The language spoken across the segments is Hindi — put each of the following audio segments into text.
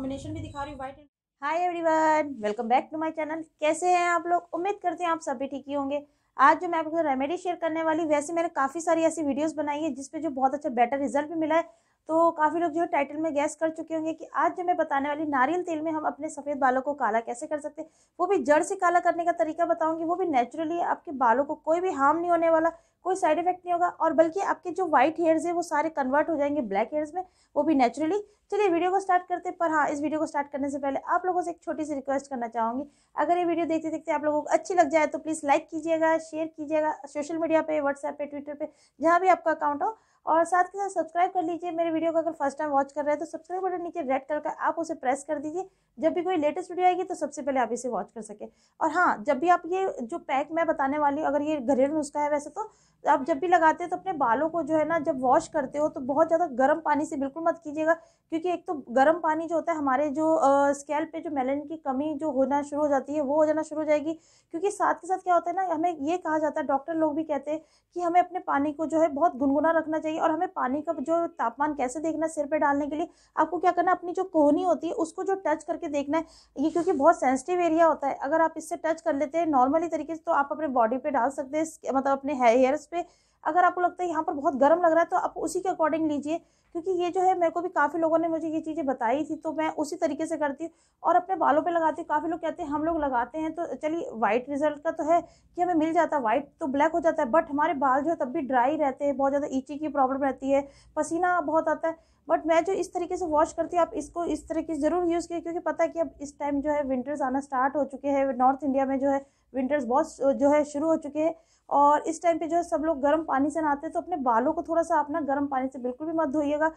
कॉम्बिनेशन भी दिखा रही हूँ white hi everyone welcome back to my channel कैसे हैं आप लोग उम्मीद करते हैं आप सभी ठीक ही होंगे आज जो मैं आपको रेमेडी शेयर करने वाली वैसे मैंने काफ़ी सारी ऐसी वीडियोस बनाई है जिसपे जो बहुत अच्छा बेटर रिजल्ट भी मिला है तो काफ़ी लोग जो टाइटल में गैस कर चुके होंगे कि आज जो मैं बताने वाली नारियल तेल में हम अपने सफ़ेद बालों को काला कैसे कर सकते हैं वो भी जड़ से काला करने का तरीका बताऊंगी वो भी नेचुरली आपके बालों को कोई भी हार्म नहीं होने वाला कोई साइड इफेक्ट नहीं होगा और बल्कि आपके जो व्हाइट हेयर्स है वो सारे कन्वर्ट हो जाएंगे ब्लैक हेयर्स में वो भी नेचुरली चलिए वीडियो को स्टार्ट करते हैं पर हाँ इस वीडियो को स्टार्ट करने से पहले आप लोगों से एक छोटी सी रिक्वेस्ट करना चाहूँगी अगर ये वीडियो देखते देखते आप लोगों को अच्छी लग जाए तो प्लीज़ लाइक कीजिएगा शेयर कीजिएगा सोशल मीडिया पर व्हाट्सएप पर ट्विटर पर जहाँ भी आपका अकाउंट हो और साथ के साथ सब्सक्राइब कर लीजिए मेरे वीडियो को अगर फर्स्ट टाइम वॉच कर रहे हैं तो सब्सक्राइब बटन नीचे रेड कलर का आप उसे प्रेस कर दीजिए जब भी कोई लेटेस्ट वीडियो आएगी तो सबसे पहले आप इसे वॉच कर सके और हाँ जब भी आप ये जो पैक मैं बताने वाली हूँ अगर ये घरेलू नुस्खा है वैसे तो आप जब भी लगाते हैं तो अपने बालों को जो है ना जब वॉश करते हो तो बहुत ज़्यादा गर्म पानी से बिल्कुल मत कीजिएगा क्योंकि क्योंकि एक तो गर्म पानी जो होता है हमारे जो स्केल पे जो मेलन की कमी जो होना शुरू हो जाती है वो हो जाना शुरू हो जाएगी क्योंकि साथ के साथ क्या होता है ना हमें ये कहा जाता है डॉक्टर लोग भी कहते हैं कि हमें अपने पानी को जो है बहुत गुनगुना रखना चाहिए और हमें पानी का जो तापमान कैसे देखना है सिर पर डालने के लिए आपको क्या करना अपनी जो कोहनी होती है उसको जो टच करके देखना है ये क्योंकि बहुत सेंसिटिव एरिया होता है अगर आप इससे टच कर लेते हैं नॉर्मली तरीके से तो आप अपने बॉडी पर डाल सकते हैं मतलब अपने हेयर्स पे अगर आपको लगता है यहाँ पर बहुत गर्म लग रहा है तो आप उसी के अकॉर्डिंग लीजिए क्योंकि ये जो है मेरे को भी काफ़ी लोगों ने मुझे ये चीज़ें बताई थी तो मैं उसी तरीके से करती हूँ और अपने बालों पे लगाती हूँ काफ़ी लोग कहते हैं हम लोग लगाते हैं तो चलिए वाइट रिजल्ट का तो है कि हमें मिल जाता है वाइट तो ब्लैक हो जाता है बट हमारे बाल जो है तब भी ड्राई रहते हैं बहुत ज़्यादा ईची की प्रॉब्लम रहती है पसीना बहुत आता है बट मैं जो इस तरीके से वॉश करती हूँ आप इसको इस तरीके से ज़रूर यूज़ किए क्योंकि पता है कि अब इस टाइम जो है विंटर्स आना स्टार्ट हो चुके हैं नॉर्थ इंडिया में जो है विंटर्स बहुत जो है शुरू हो चुके हैं और इस टाइम पे जो है सब लोग गर्म पानी से नहाते हैं तो अपने बालों को थोड़ा सा आप ना गर्म पानी से बिल्कुल भी मत धोइएगा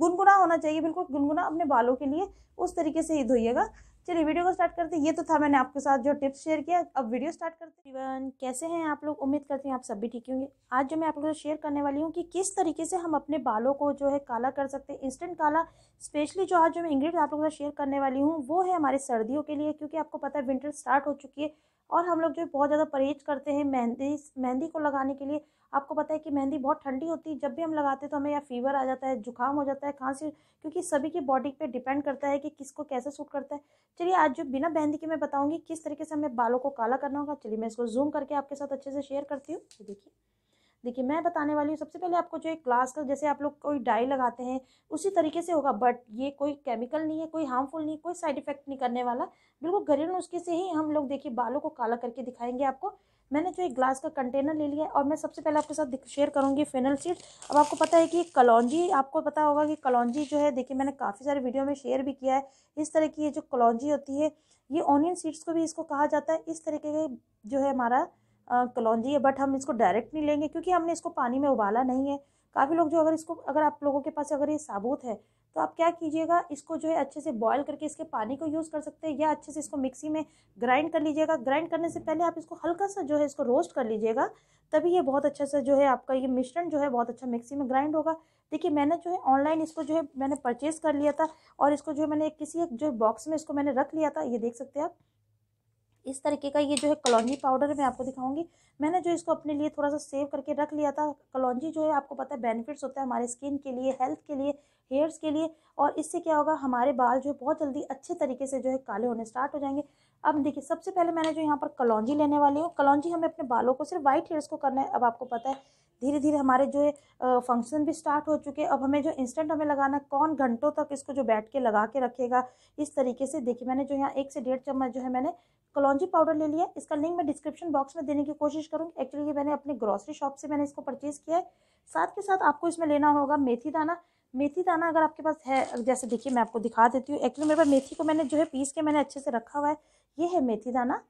गुनगुना होना चाहिए बिल्कुल गुनगुना अपने बालों के लिए उस तरीके से ही धोइएगा चलिए वीडियो को स्टार्ट करते ये तो था मैंने आपके साथ जो टिप्स शेयर किया अब वीडियो स्टार्ट करते इवन कैसे हैं आप लोग उम्मीद करते हैं आप सब भी ठीक होंगे आज जो मैं आप लोगों से शेयर करने वाली हूँ कि किस तरीके से हम अपने बालों को जो है काला कर सकते हैं इंस्टेंट काला स्पेशली जो आज जो मैं इंग्रीडियंट आप लोगों से शेयर करने वाली हूँ वो है हमारे सर्दियों के लिए क्योंकि आपको पता है विंटर स्टार्ट हो चुकी है और हम लोग जो बहुत ज़्यादा परहेज करते हैं मेहंदी मेहंदी को लगाने के लिए आपको पता है कि मेहंदी बहुत ठंडी होती है जब भी हम लगाते हैं तो हमें या फीवर आ जाता है जुकाम हो जाता है खांसी क्योंकि सभी की बॉडी पे डिपेंड करता है कि किसको कैसे सूट करता है चलिए आज जो बिना मेहंदी के मैं बताऊंगी किस तरीके से हमें बालों को काला करना होगा चलिए मैं इसको जूम करके आपके साथ अच्छे से शेयर करती हूँ देखिए देखिए मैं बताने वाली हूँ सबसे पहले आपको जो एक ग्लास का जैसे आप लोग कोई डाई लगाते हैं उसी तरीके से होगा बट ये कोई केमिकल नहीं है कोई हार्मफुल नहीं है कोई साइड इफेक्ट नहीं करने वाला बिल्कुल घरेलू नुस्खे से ही हम लोग देखिए बालों को काला करके दिखाएंगे आपको मैंने जो एक ग्लास का कंटेनर ले लिया है और मैं सबसे पहले आपके साथ शेयर करूँगी फेनल सीड्स अब आपको पता है कि कलौजी आपको पता होगा कि कलौजी जो है देखिए मैंने काफ़ी सारे वीडियो में शेयर भी किया है इस तरह की ये जो कलौजी होती है ये ऑनियन सीड्स को भी इसको कहा जाता है इस तरीके के जो है हमारा कलौजी है बट हम इसको डायरेक्ट नहीं लेंगे क्योंकि हमने इसको पानी में उबाला नहीं है काफ़ी लोग जो अगर इसको अगर आप लोगों के पास अगर ये साबुत है तो आप क्या कीजिएगा इसको जो है अच्छे से बॉयल करके इसके पानी को यूज़ कर सकते हैं या अच्छे से इसको मिक्सी में ग्राइंड कर लीजिएगा ग्राइंड करने से पहले आप इसको हल्का सा जो है इसको रोस्ट कर लीजिएगा तभी ये बहुत अच्छा सा जो है आपका ये मिश्रण जो है बहुत अच्छा मिक्सी में ग्राइंड होगा देखिए मैंने जो है ऑनलाइन इसको जो है मैंने परचेज़ कर लिया था और इसको जो है मैंने किसी एक जो बॉक्स में इसको मैंने रख लिया था ये देख सकते हैं आप इस तरीके का ये जो है कलौजी पाउडर मैं आपको दिखाऊंगी मैंने जो इसको अपने लिए थोड़ा सा सेव करके रख लिया था कलौजी जो है आपको पता है बेनिफिट्स होता है हमारे स्किन के लिए हेल्थ के लिए हेयर्स के लिए और इससे क्या होगा हमारे बाल जो है बहुत जल्दी अच्छे तरीके से जो है काले होने स्टार्ट हो जाएंगे अब देखिए सबसे पहले मैंने जो यहाँ पर कलौजी लेने वाली हूँ कलौजी हमें अपने बालों को सिर्फ वाइट हेयर्स को करना है अब आपको पता है धीरे धीरे हमारे जो है फंक्शन भी स्टार्ट हो चुके अब हमें जो इंस्टेंट हमें लगाना कौन घंटों तक इसको जो बैठ के लगा के रखेगा इस तरीके से देखिए मैंने जो यहाँ एक से डेढ़ चम्मच जो है मैंने कलौजी पाउडर ले लिया इसका लिंक मैं डिस्क्रिप्शन बॉक्स में देने की कोशिश करूँगी एक्चुअली ये मैंने अपने ग्रॉसरी शॉप से मैंने इसको परचेज़ किया है साथ के साथ आपको इसमें लेना होगा मेथी दाना मेथी दाना अगर आपके पास है जैसे देखिए मैं आपको दिखा देती हूँ एक्चुअली मेरे पास मेथी को मैंने जो है पीस के मैंने अच्छे से रखा हुआ है ये है मेथी दाना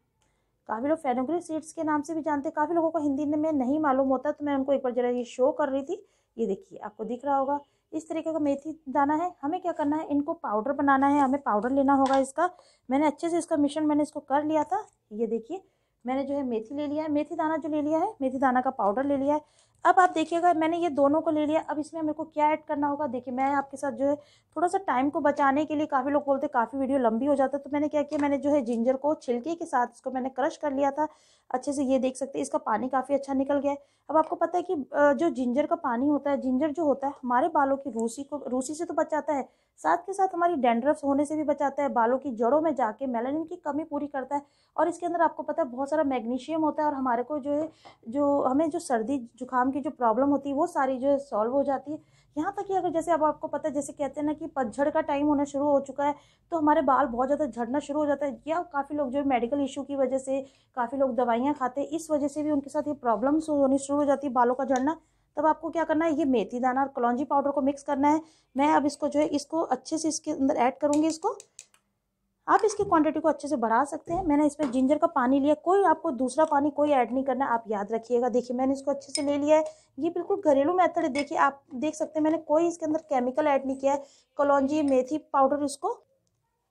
काफ़ी लोग फेनोग्रिक सीड्स के नाम से भी जानते हैं काफ़ी लोगों को हिंदी में नहीं मालूम होता तो मैं उनको एक बार जरा ये शो कर रही थी ये देखिए आपको दिख रहा होगा इस तरीके का मेथी दाना है हमें क्या करना है इनको पाउडर बनाना है हमें पाउडर लेना होगा इसका मैंने अच्छे से इसका मिश्रण मैंने इसको कर लिया था ये देखिए मैंने जो है मेथी ले लिया है मेथी दाना जो ले लिया है मेथी दाना का पाउडर ले लिया है अब आप देखिएगा मैंने ये दोनों को ले लिया अब इसमें मेरे को क्या ऐड करना होगा देखिए मैं आपके साथ जो है थोड़ा सा टाइम को बचाने के लिए काफ़ी लोग बोलते काफ़ी वीडियो लंबी हो जाता है तो मैंने क्या किया मैंने जो है जिंजर को छिलके के साथ इसको मैंने क्रश कर लिया था अच्छे से ये देख सकते हैं इसका पानी काफ़ी अच्छा निकल गया है अब आपको पता है कि जो जिंजर का पानी होता है जिंजर जो होता है हमारे बालों की रूसी को रूसी से तो बचाता है साथ के साथ हमारी डेंड्रफ्स होने से भी बचाता है बालों की जड़ों में जाके मेलानिन की कमी पूरी करता है और इसके अंदर आपको पता है बहुत सारा मैग्नीशियम होता है और हमारे को जो है जो हमें जो सर्दी जुकाम की जो प्रॉब्लम होती है वो सारी जो है सॉल्व हो जाती है यहाँ तक कि अगर जैसे अब आपको पता है जैसे कहते हैं ना कि पतझड़ का टाइम होना शुरू हो चुका है तो हमारे बाल बहुत ज़्यादा झड़ना शुरू हो जाता है या काफ़ी लोग जो है मेडिकल इशू की वजह से काफ़ी लोग दवाइयाँ खाते हैं इस वजह से भी उनके साथ ये प्रॉब्लम्स होनी शुरू हो जाती है बालों का झड़ना तब आपको क्या करना है ये मेथी दाना और कलौजी पाउडर को मिक्स करना है मैं अब इसको जो है इसको अच्छे से इसके अंदर ऐड करूँगी इसको आप इसकी क्वांटिटी को अच्छे से बढ़ा सकते हैं मैंने इसमें जिंजर का पानी लिया कोई आपको दूसरा पानी कोई ऐड नहीं करना आप याद रखिएगा देखिए मैंने इसको अच्छे से ले लिया है ये बिल्कुल घरेलू मेथड है देखिए आप देख सकते हैं मैंने कोई इसके अंदर केमिकल ऐड नहीं किया है कलौजी मेथी पाउडर इसको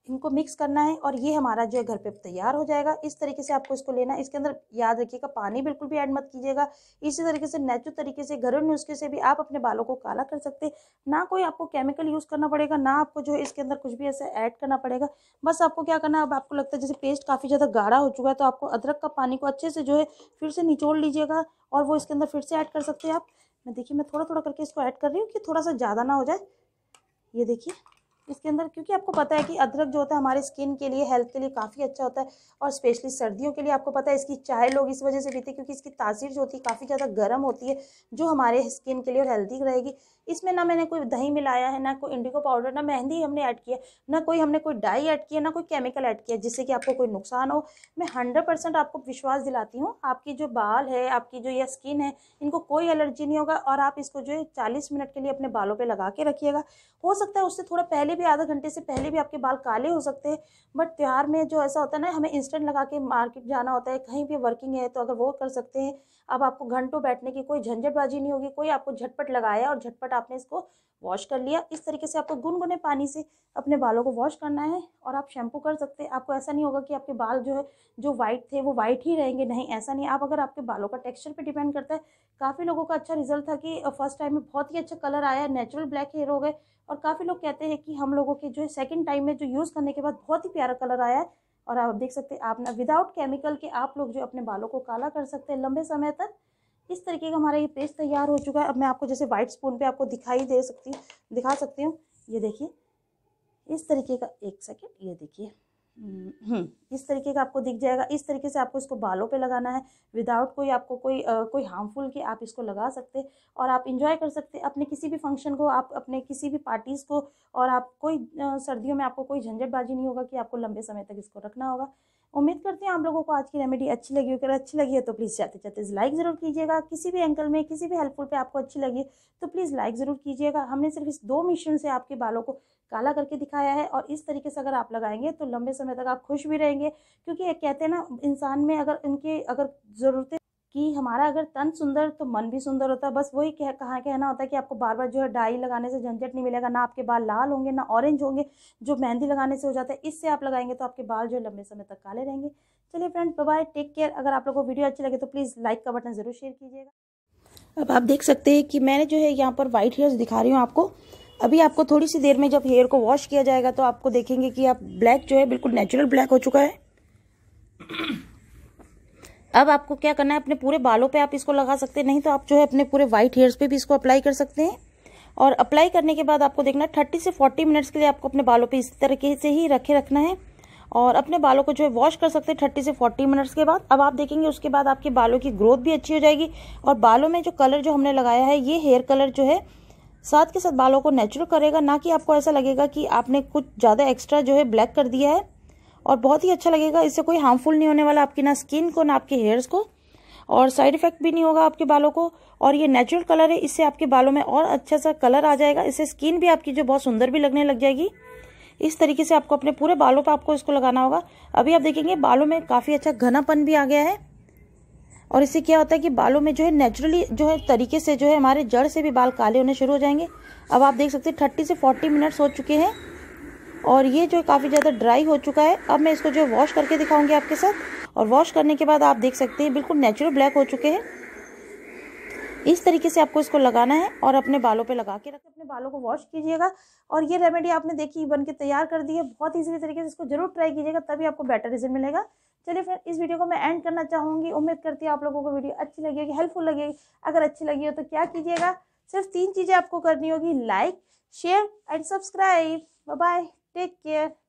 इनको मिक्स करना है और ये हमारा जो है घर पे तैयार हो जाएगा इस तरीके से आपको इसको लेना है इसके अंदर याद रखिएगा पानी बिल्कुल भी ऐड मत कीजिएगा इसी तरीके से नेचुरल तरीके से घरेलू नुस्खे से भी आप अपने बालों को काला कर सकते हैं ना कोई आपको केमिकल यूज़ करना पड़ेगा ना आपको जो है इसके अंदर कुछ भी ऐसा ऐड करना पड़ेगा बस आपको क्या करना है अब आपको लगता है जैसे पेस्ट काफ़ी ज़्यादा गाढ़ा हो चुका है तो आपको अदरक का पानी को अच्छे से जो है फिर से निचोड़ लीजिएगा और वो इसके अंदर फिर से ऐड कर सकते हैं आप मैं देखिए मैं थोड़ा थोड़ा करके इसको ऐड कर रही हूँ कि थोड़ा सा ज़्यादा ना हो जाए ये देखिए इसके अंदर क्योंकि आपको पता है कि अदरक जो होता है हमारे स्किन के लिए हेल्थ के लिए काफ़ी अच्छा होता है और स्पेशली सर्दियों के लिए आपको पता है इसकी चाय लोग इस वजह से पीते हैं क्योंकि इसकी तासीर जो होती है काफ़ी ज़्यादा गर्म होती है जो हमारे स्किन के लिए और हेल्दी रहेगी इसमें ना मैंने कोई दही मिलाया है ना कोई इंडिगो पाउडर ना मेहंदी हमने ऐड किया ना कोई हमने कोई डाई ऐड किया ना कोई केमिकल ऐड किया जिससे कि आपको कोई नुकसान हो मैं हंड्रेड परसेंट आपको विश्वास दिलाती हूँ आपकी जो बाल है आपकी जो यह स्किन है इनको कोई एलर्जी नहीं होगा और आप इसको जो है चालीस मिनट के लिए अपने बालों पर लगा के रखिएगा हो सकता है उससे थोड़ा पहले भी आधा घंटे से पहले भी आपके बाल काले हो सकते हैं बट त्यौहार में जो ऐसा होता है ना हमें इंस्टेंट लगा के मार्केट जाना होता है कहीं भी वर्किंग है तो अगर वो कर सकते हैं अब आपको घंटों बैठने की कोई झंझटबाजी नहीं होगी कोई आपको झटपट लगाया और झटपट आपने इसको वॉश कर लिया इस तरीके से आपको गुनगुने पानी से अपने बालों को वॉश करना है और आप शैम्पू कर सकते हैं आपको ऐसा नहीं होगा कि आपके बाल जो है जो वाइट थे वो वाइट ही रहेंगे नहीं ऐसा नहीं आप अगर आपके बालों का टेक्स्चर पर डिपेंड करता है काफ़ी लोगों का अच्छा रिजल्ट था कि फर्स्ट टाइम में बहुत ही अच्छा कलर आया नेचुरल ब्लैक हेयर हो गए और काफ़ी लोग कहते हैं कि हम लोगों के जो है सेकेंड टाइम में जो यूज़ करने के बाद बहुत ही प्यारा कलर आया है और आप देख सकते हैं आप ना विदाउट केमिकल के आप लोग जो अपने बालों को काला कर सकते हैं लंबे समय तक इस तरीके का हमारा ये पेस्ट तैयार हो चुका है अब मैं आपको जैसे वाइट स्पून पे आपको दिखाई दे सकती दिखा सकती हूँ ये देखिए इस तरीके का एक सेकेंड ये देखिए हम्म, हम्म। इस तरीके का आपको दिख जाएगा इस तरीके से आपको इसको बालों पे लगाना है विदाउट कोई आपको कोई आ, कोई हार्मफुल कि आप इसको लगा सकते और आप इंजॉय कर सकते अपने किसी भी फंक्शन को आप अपने किसी भी पार्टीज़ को और आप कोई आ, सर्दियों में आपको कोई झंझटबाजी नहीं होगा कि आपको लंबे समय तक इसको रखना होगा उम्मीद करती हूँ आप लोगों को आज की रेमेडी अच्छी लगी अगर अच्छी लगी है तो प्लीज़ जाते जाते लाइक ज़रूर कीजिएगा किसी भी एंगल में किसी भी हेल्पफुल पे आपको अच्छी लगी तो प्लीज़ लाइक ज़रूर कीजिएगा हमने सिर्फ इस दो मिशन से आपके बालों को काला करके दिखाया है और इस तरीके से अगर आप लगाएंगे तो लंबे समय तक आप खुश भी रहेंगे क्योंकि कहते हैं ना इंसान में अगर उनके अगर ज़रूरतें कि हमारा अगर तन सुंदर तो मन भी सुंदर होता है बस वही कह कहा कहना होता है कि आपको बार बार जो है डाई लगाने से झंझट नहीं मिलेगा ना आपके बाल लाल होंगे ना ऑरेंज होंगे जो मेहंदी लगाने से हो जाता है इससे आप लगाएंगे तो आपके बाल जो है लंबे समय तक काले रहेंगे चलिए फ्रेंड बाय टेक केयर अगर आप लोग को वीडियो अच्छी लगे तो प्लीज़ लाइक का बटन ज़रूर शेयर कीजिएगा अब आप देख सकते हैं कि मैंने जो है यहाँ पर वाइट हेयर्स दिखा रही हूँ आपको अभी आपको थोड़ी सी देर में जब हेयर को वॉश किया जाएगा तो आपको देखेंगे कि आप ब्लैक जो है बिल्कुल नेचुरल ब्लैक हो चुका है अब आपको क्या करना है अपने पूरे बालों पे आप इसको लगा सकते हैं नहीं तो आप जो है अपने पूरे व्हाइट हेयर्स पे भी इसको अप्लाई कर सकते हैं और अप्लाई करने के बाद आपको देखना थर्टी से फोर्टी मिनट्स के लिए आपको अपने बालों पर इस तरीके से ही रखे रखना है और अपने बालों को जो है वॉश कर सकते हैं थर्टी से फोर्टी मिनट्स के बाद अब आप देखेंगे उसके बाद आपके बालों की ग्रोथ भी अच्छी हो जाएगी और बालों में जो कलर जो हमने लगाया है ये हेयर कलर जो है साथ के साथ बालों को नेचुरल करेगा ना कि आपको ऐसा लगेगा कि आपने कुछ ज़्यादा एक्स्ट्रा जो है ब्लैक कर दिया है और बहुत ही अच्छा लगेगा इससे कोई हार्मफुल नहीं होने वाला आपकी ना स्किन को ना आपके हेयर्स को और साइड इफेक्ट भी नहीं होगा आपके बालों को और ये नेचुरल कलर है इससे आपके बालों में और अच्छा सा कलर आ जाएगा इससे स्किन भी आपकी जो बहुत सुंदर भी लगने लग जाएगी इस तरीके से आपको अपने पूरे बालों पर आपको इसको लगाना होगा अभी आप देखेंगे बालों में काफ़ी अच्छा घनापन भी आ गया है और इससे क्या होता है कि बालों में जो है नेचुरली जो है तरीके से जो है हमारे जड़ से भी बाल काले होने शुरू हो जाएंगे अब आप देख सकते हैं थर्टी से फोर्टी मिनट्स हो चुके हैं और ये जो काफ़ी ज़्यादा ड्राई हो चुका है अब मैं इसको जो वॉश करके दिखाऊंगी आपके साथ और वॉश करने के बाद आप देख सकते हैं बिल्कुल नेचुरल ब्लैक हो चुके हैं इस तरीके से आपको इसको लगाना है और अपने बालों पे लगा के रख अपने बालों को वॉश कीजिएगा और ये रेमेडी आपने देखी बन के तैयार कर दी है बहुत ईजी तरीके से इसको जरूर ट्राई कीजिएगा तभी आपको बेटर रिजल्ट मिलेगा चलिए फिर इस वीडियो को मैं एंड करना चाहूँगी उम्मीद करती हूँ आप लोगों को वीडियो अच्छी लगेगी हेल्पफुल लगेगी अगर अच्छी लगी हो तो क्या कीजिएगा सिर्फ तीन चीज़ें आपको करनी होगी like share and subscribe bye Take care.